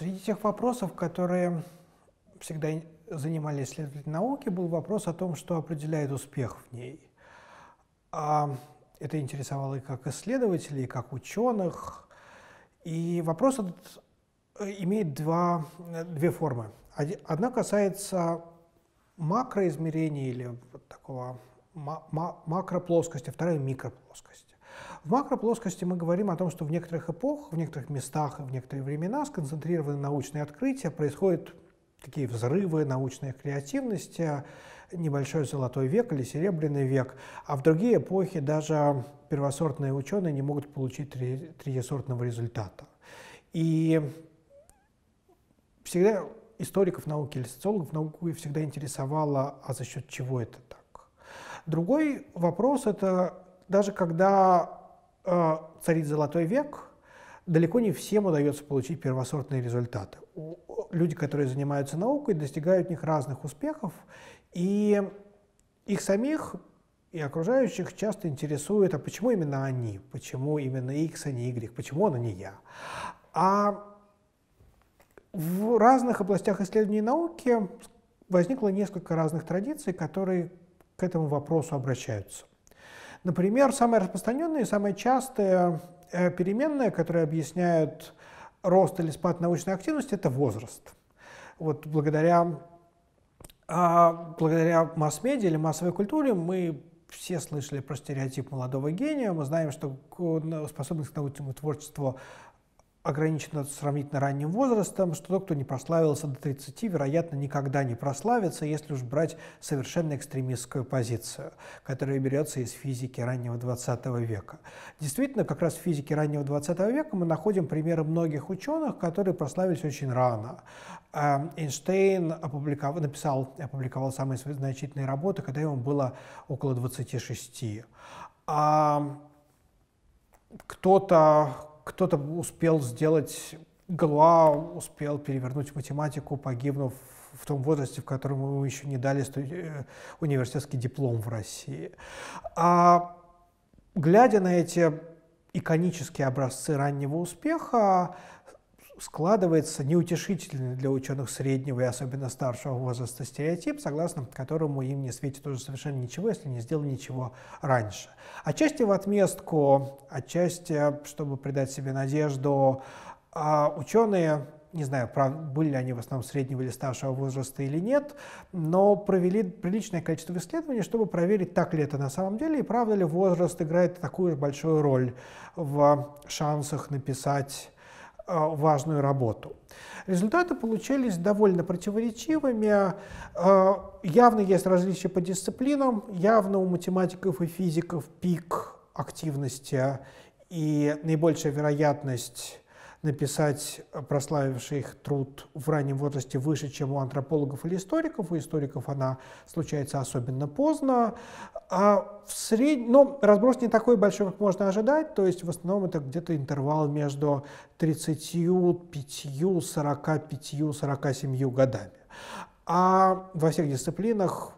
Среди тех вопросов, которые всегда занимали исследователи науки, был вопрос о том, что определяет успех в ней. А это интересовало и как исследователей, и как ученых. И вопрос этот э, имеет два, э, две формы. Одна касается макроизмерений или вот такого макроплоскости, а вторая — микроплоскости. В макроплоскости мы говорим о том, что в некоторых эпохах, в некоторых местах в некоторые времена сконцентрированы научные открытия, происходят такие взрывы научной креативности, небольшой золотой век или серебряный век, а в другие эпохи даже первосортные ученые не могут получить три, третьесортного результата. И всегда историков науки или социологов науки всегда интересовало, а за счет чего это так. Другой вопрос — это даже когда Э, царит золотой век, далеко не всем удается получить первосортные результаты. Люди, которые занимаются наукой, достигают в них разных успехов, и их самих и окружающих часто интересует, а почему именно они, почему именно X, а не Y, почему он, а не я. А в разных областях исследований науки возникло несколько разных традиций, которые к этому вопросу обращаются. Например, самая распространенная и самая частая э, переменная, которая объясняет рост или спад научной активности, это возраст. Вот благодаря, а, благодаря масс-медиа или массовой культуре мы все слышали про стереотип молодого гения, мы знаем, что способность к научному творчеству ограничено сравнительно ранним возрастом, что тот, кто не прославился до 30, вероятно, никогда не прославится, если уж брать совершенно экстремистскую позицию, которая берется из физики раннего 20 века. Действительно, как раз в физике раннего 20 века мы находим примеры многих ученых, которые прославились очень рано. А, Эйнштейн опубликовал, написал, опубликовал самые свои значительные работы, когда ему было около 26. А кто-то, кто-то успел сделать, Галуа успел перевернуть математику, погибнув в том возрасте, в котором ему еще не дали э, университетский диплом в России. А глядя на эти иконические образцы раннего успеха, складывается неутешительный для ученых среднего и особенно старшего возраста стереотип, согласно которому им не светит уже совершенно ничего, если не сделал ничего раньше. Отчасти в отместку, отчасти, чтобы придать себе надежду, а ученые не знаю, были ли они в основном среднего или старшего возраста или нет, но провели приличное количество исследований, чтобы проверить, так ли это на самом деле, и правда ли возраст играет такую большую роль в шансах написать Э, важную работу. Результаты получились довольно противоречивыми. Э, явно есть различия по дисциплинам, явно у математиков и физиков пик активности и наибольшая вероятность написать э, прославивший их труд в раннем возрасте выше, чем у антропологов или историков. У историков она случается особенно поздно. А в сред... Но ну, разброс не такой большой, как можно ожидать, то есть в основном это где-то интервал между 35, 45, 47 годами. А во всех дисциплинах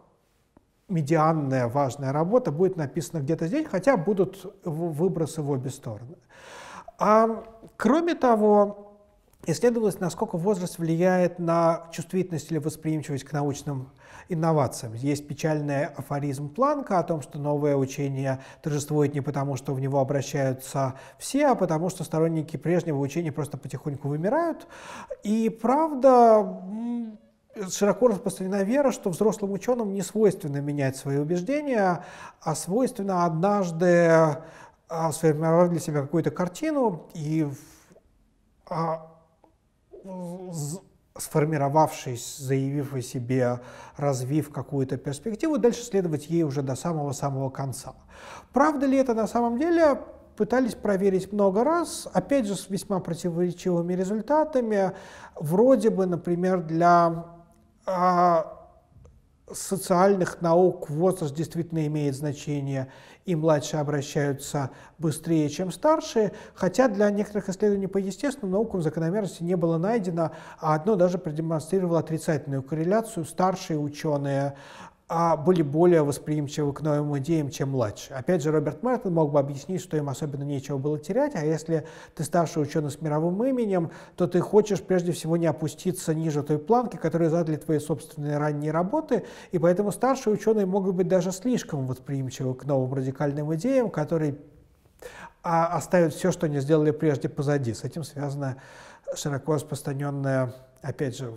медианная важная работа будет написана где-то здесь, хотя будут выбросы в обе стороны. А кроме того, исследовалось, насколько возраст влияет на чувствительность или восприимчивость к научным инновациям. Есть печальный афоризм Планка о том, что новое учение торжествует не потому, что в него обращаются все, а потому, что сторонники прежнего учения просто потихоньку вымирают. И правда, широко распространена вера, что взрослым ученым не свойственно менять свои убеждения, а свойственно однажды а, сформировав для себя какую-то картину и а, сформировавшись, заявив о себе, развив какую-то перспективу, дальше следовать ей уже до самого-самого конца. Правда ли это на самом деле? Пытались проверить много раз, опять же, с весьма противоречивыми результатами. Вроде бы, например, для а, социальных наук возраст действительно имеет значение, и младшие обращаются быстрее, чем старшие, хотя для некоторых исследований по естественным наукам закономерности не было найдено, а одно даже продемонстрировало отрицательную корреляцию. Старшие ученые а, были более восприимчивы к новым идеям, чем младше. Опять же, Роберт Мартин мог бы объяснить, что им особенно нечего было терять, а если ты старший ученый с мировым именем, то ты хочешь прежде всего не опуститься ниже той планки, которую задали твои собственные ранние работы, и поэтому старшие ученые могут быть даже слишком восприимчивы к новым радикальным идеям, которые а, оставят все, что они сделали прежде, позади. С этим связано широко распространенное, опять же,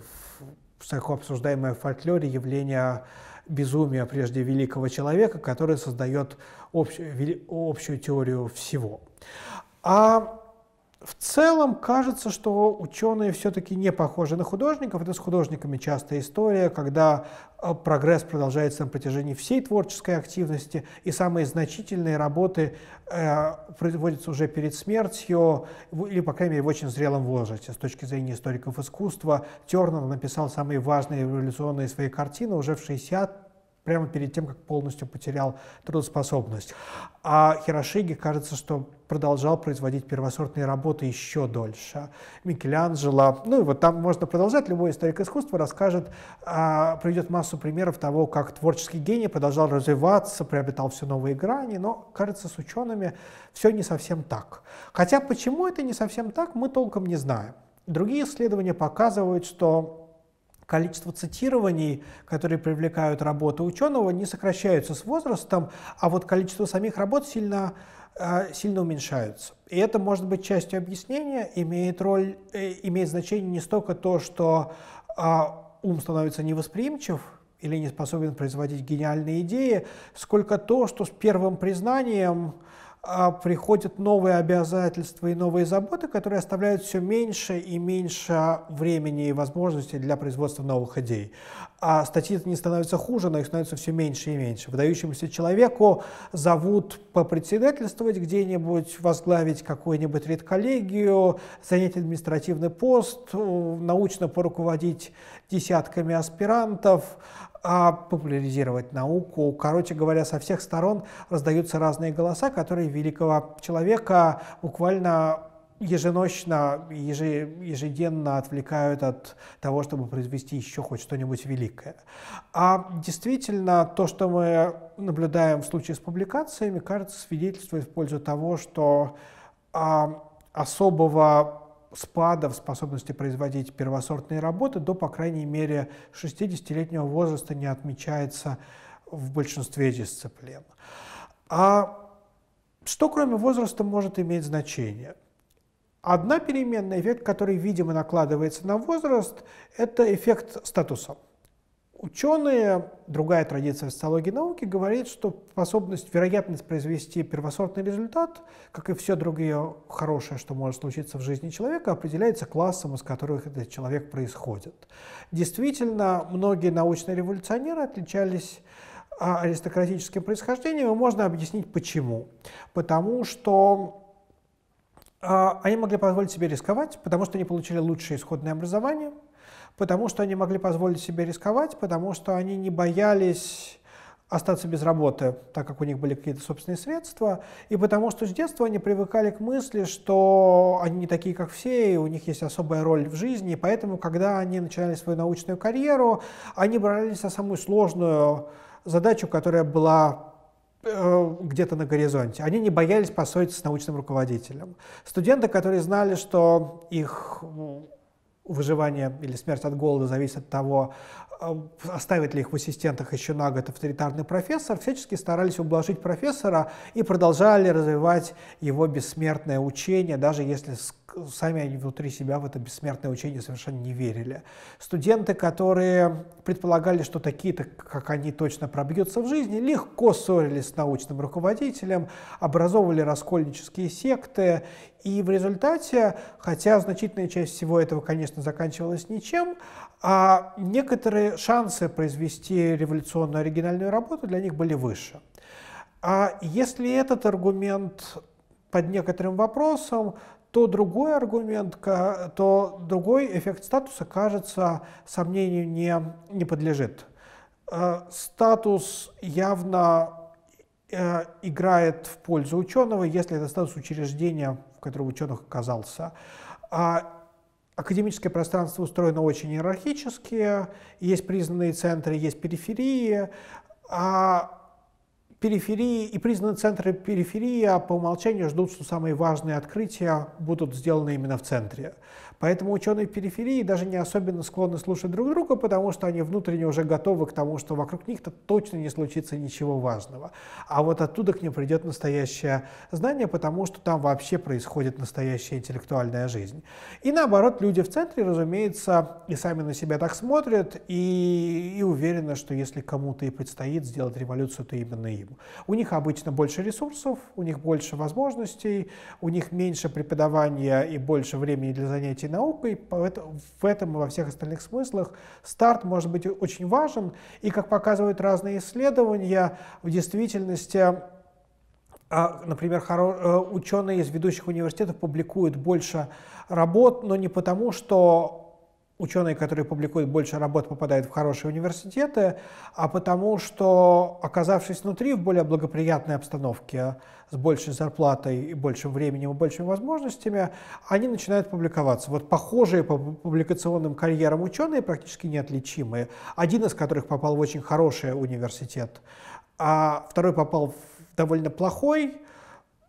широко обсуждаемое в фольклоре явление безумия прежде великого человека, который создает общ, общую теорию всего. А в целом кажется, что ученые все-таки не похожи на художников. Это с художниками частая история, когда э, прогресс продолжается на протяжении всей творческой активности, и самые значительные работы э, производятся уже перед смертью, или, по крайней мере, в очень зрелом возрасте. С точки зрения историков искусства, Тернер написал самые важные революционные свои картины уже в 60 прямо перед тем, как полностью потерял трудоспособность. А Хирошиги, кажется, что продолжал производить первосортные работы еще дольше. Микеланджело, ну и вот там можно продолжать, любой историк искусства расскажет, а, приведет массу примеров того, как творческий гений продолжал развиваться, приобретал все новые грани, но, кажется, с учеными все не совсем так. Хотя почему это не совсем так, мы толком не знаем. Другие исследования показывают, что количество цитирований, которые привлекают работы ученого, не сокращаются с возрастом, а вот количество самих работ сильно, э, сильно уменьшаются. И это может быть частью объяснения, имеет, роль, э, имеет значение не столько то, что а, ум становится невосприимчив, или не способен производить гениальные идеи, сколько то, что с первым признанием а, приходят новые обязательства и новые заботы, которые оставляют все меньше и меньше времени и возможностей для производства новых идей. А статьи не становятся хуже, но их становится все меньше и меньше. Выдающемуся человеку зовут попредседательствовать где-нибудь, возглавить какую-нибудь редколлегию, занять административный пост, э, научно поруководить десятками аспирантов, а популяризировать науку. Короче говоря, со всех сторон раздаются разные голоса, которые великого человека буквально еженочно, ежеденно отвлекают от того, чтобы произвести еще хоть что-нибудь великое. А действительно, то, что мы наблюдаем в случае с публикациями, кажется, свидетельствует в пользу того, что а, особого спада в способности производить первосортные работы до, по крайней мере, 60-летнего возраста не отмечается в большинстве дисциплин. А что, кроме возраста, может иметь значение? Одна переменная, эффект, который, видимо, накладывается на возраст, это эффект статуса. Ученые, другая традиция социологии науки, говорит, что способность, вероятность произвести первосортный результат, как и все другое хорошее, что может случиться в жизни человека, определяется классом, из которых этот человек происходит. Действительно, многие научные революционеры отличались а, аристократическим происхождением, и можно объяснить почему. Потому что а, они могли позволить себе рисковать, потому что они получили лучшее исходное образование – потому что они могли позволить себе рисковать, потому что они не боялись остаться без работы, так как у них были какие-то собственные средства, и потому что с детства они привыкали к мысли, что они не такие, как все, и у них есть особая роль в жизни, и поэтому, когда они начинали свою научную карьеру, они брались за самую сложную задачу, которая была э, где-то на горизонте. Они не боялись поссориться с научным руководителем. Студенты, которые знали, что их выживание или смерть от голода зависит от того, э, оставит ли их в ассистентах еще на год авторитарный профессор, всячески старались ублажить профессора и продолжали развивать его бессмертное учение, даже если сами они внутри себя в это бессмертное учение совершенно не верили. Студенты, которые предполагали, что такие-то, как они, точно пробьются в жизни, легко ссорились с научным руководителем, образовывали раскольнические секты и в результате, хотя значительная часть всего этого, конечно, заканчивалась ничем, а некоторые шансы произвести революционную оригинальную работу для них были выше. А если этот аргумент под некоторым вопросом, то другой аргумент, то другой эффект статуса, кажется, сомнению не, не подлежит. А статус явно э, играет в пользу ученого, если это статус учреждения в котором ученых оказался. А академическое пространство устроено очень иерархически, есть признанные центры, есть периферии, а периферии и признанные центры периферии а по умолчанию ждут, что самые важные открытия будут сделаны именно в центре. Поэтому ученые в периферии даже не особенно склонны слушать друг друга, потому что они внутренне уже готовы к тому, что вокруг них-то точно не случится ничего важного. А вот оттуда к ним придет настоящее знание, потому что там вообще происходит настоящая интеллектуальная жизнь. И наоборот, люди в центре, разумеется, и сами на себя так смотрят, и, и уверены, что если кому-то и предстоит сделать революцию, то именно им. У них обычно больше ресурсов, у них больше возможностей, у них меньше преподавания и больше времени для занятий будущей наукой. В этом и во всех остальных смыслах старт может быть очень важен. И, как показывают разные исследования, в действительности а, Например, э, ученые из ведущих университетов публикуют больше работ, но не потому, что ученые, которые публикуют больше работ, попадают в хорошие университеты, а потому что, оказавшись внутри, в более благоприятной обстановке, с большей зарплатой и большим временем и большими возможностями, они начинают публиковаться. Вот похожие по публикационным карьерам ученые практически неотличимые, один из которых попал в очень хороший университет, а второй попал в довольно плохой,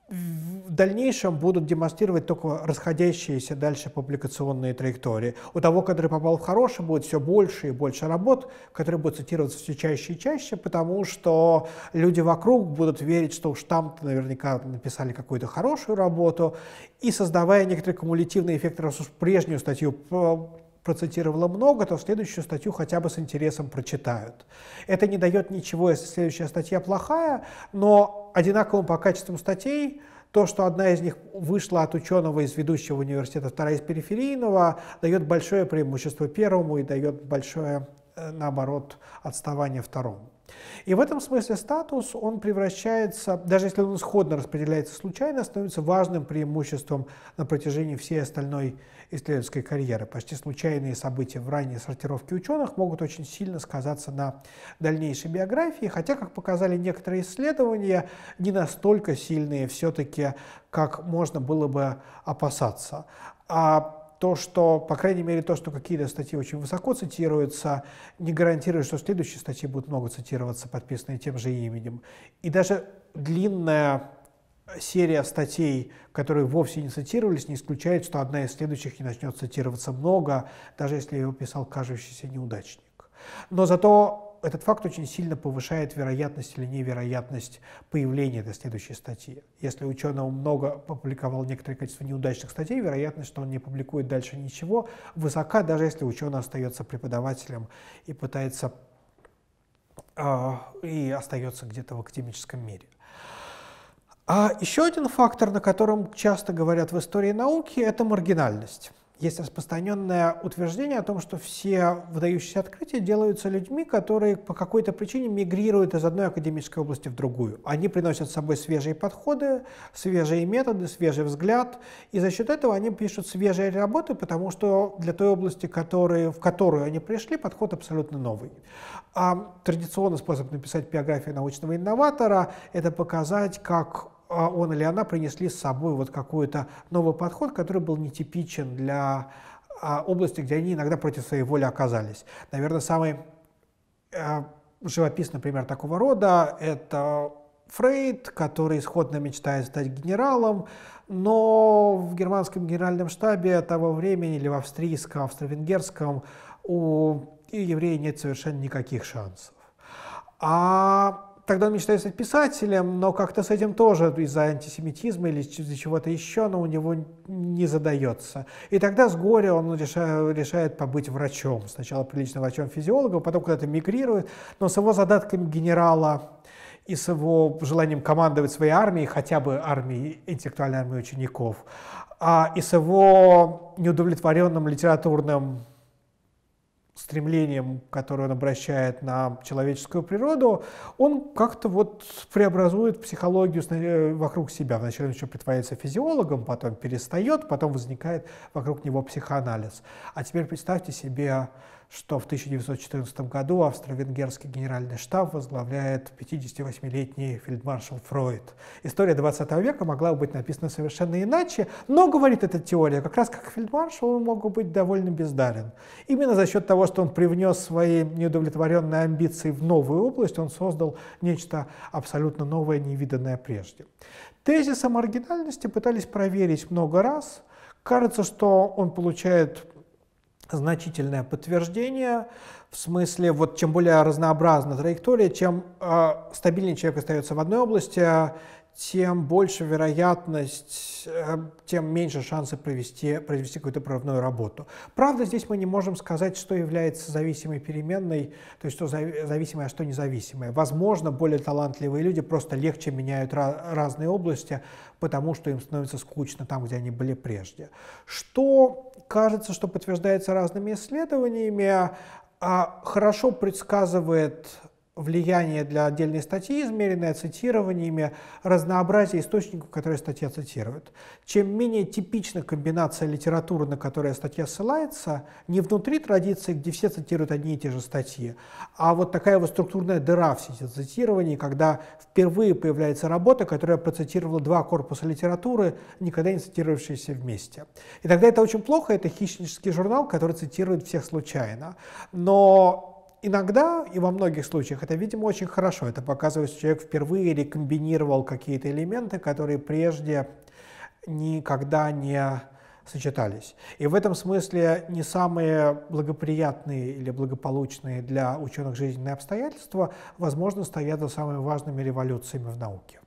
в дальнейшем будут демонстрировать только расходящиеся дальше публикационные траектории. У того, который попал в хороший, будет все больше и больше работ, которые будут цитироваться все чаще и чаще, потому что люди вокруг будут верить, что уж там наверняка написали какую-то хорошую работу, и создавая некоторый кумулятивный эффект, раз уж прежнюю статью э, процитировала много, то следующую статью хотя бы с интересом прочитают. Это не дает ничего, если следующая статья плохая, но одинаковым по качеству статей то, что одна из них вышла от ученого из ведущего университета, вторая из периферийного, дает большое преимущество первому и дает большое, э, наоборот, отставание второму. И в этом смысле статус, он превращается, даже если он исходно распределяется случайно, становится важным преимуществом на протяжении всей остальной исследовательской карьеры. Почти случайные события в ранней сортировке ученых могут очень сильно сказаться на дальнейшей биографии, хотя, как показали некоторые исследования, не настолько сильные все-таки, как можно было бы опасаться. А то, что, по крайней мере, то, что какие-то статьи очень высоко цитируются, не гарантирует, что следующие статьи будут много цитироваться, подписанные тем же именем. И даже длинная серия статей, которые вовсе не цитировались, не исключает, что одна из следующих не начнет цитироваться много, даже если его писал кажущийся неудачник. Но зато этот факт очень сильно повышает вероятность или невероятность появления этой следующей статьи. Если ученого много опубликовал некоторое количество неудачных статей, вероятность, что он не публикует дальше ничего, высока, даже если ученый остается преподавателем и пытается э, и остается где-то в академическом мире. А еще один фактор, на котором часто говорят в истории науки, это маргинальность. Есть распространенное утверждение о том, что все выдающиеся открытия делаются людьми, которые по какой-то причине мигрируют из одной академической области в другую. Они приносят с собой свежие подходы, свежие методы, свежий взгляд, и за счет этого они пишут свежие работы, потому что для той области, которые, в которую они пришли, подход абсолютно новый. А традиционный способ написать биографию научного инноватора – это показать, как а он или она принесли с собой вот какой-то новый подход, который был нетипичен для а, области, где они иногда против своей воли оказались. Наверное, самый э, живописный пример такого рода – это Фрейд, который исходно мечтает стать генералом, но в германском генеральном штабе того времени или в австрийском, австро-венгерском у евреев нет совершенно никаких шансов. А Тогда он мечтает стать писателем, но как-то с этим тоже из-за антисемитизма или из-за чего-то еще, но у него не задается. И тогда с горя он решает, решает побыть врачом. Сначала прилично врачом-физиологом, потом куда-то мигрирует, но с его задатками генерала и с его желанием командовать своей армией, хотя бы армией, интеллектуальной армией учеников, а, и с его неудовлетворенным литературным стремлением, которое он обращает на человеческую природу, он как-то вот преобразует психологию э, вокруг себя. Вначале он еще притворяется физиологом, потом перестает, потом возникает вокруг него психоанализ. А теперь представьте себе что в 1914 году австро-венгерский генеральный штаб возглавляет 58-летний фельдмаршал Фройд. История 20 века могла бы быть написана совершенно иначе, но, говорит эта теория, как раз как фельдмаршал он мог быть довольно бездарен. Именно за счет того, что он привнес свои неудовлетворенные амбиции в новую область, он создал нечто абсолютно новое, невиданное прежде. Тезисом оригинальности пытались проверить много раз – Кажется, что он получает значительное подтверждение, в смысле, вот чем более разнообразна траектория, тем э, стабильнее человек остается в одной области, а тем больше вероятность, э, тем меньше шансы провести, провести какую-то прорывную работу. Правда, здесь мы не можем сказать, что является зависимой переменной, то есть что зависимое, а что независимое. Возможно, более талантливые люди просто легче меняют разные области, потому что им становится скучно там, где они были прежде. Что кажется, что подтверждается разными исследованиями, а, хорошо предсказывает влияние для отдельной статьи, измеренное цитированиями разнообразие источников, которые статья цитирует. Чем менее типична комбинация литературы, на которую статья ссылается, не внутри традиции, где все цитируют одни и те же статьи, а вот такая вот структурная дыра в сети цитирований, когда впервые появляется работа, которая процитировала два корпуса литературы, никогда не цитировавшиеся вместе. И тогда это очень плохо, это хищнический журнал, который цитирует всех случайно. Но иногда и во многих случаях это, видимо, очень хорошо. Это показывает, что человек впервые рекомбинировал какие-то элементы, которые прежде никогда не сочетались. И в этом смысле не самые благоприятные или благополучные для ученых жизненные обстоятельства, возможно, стоят за самыми важными революциями в науке.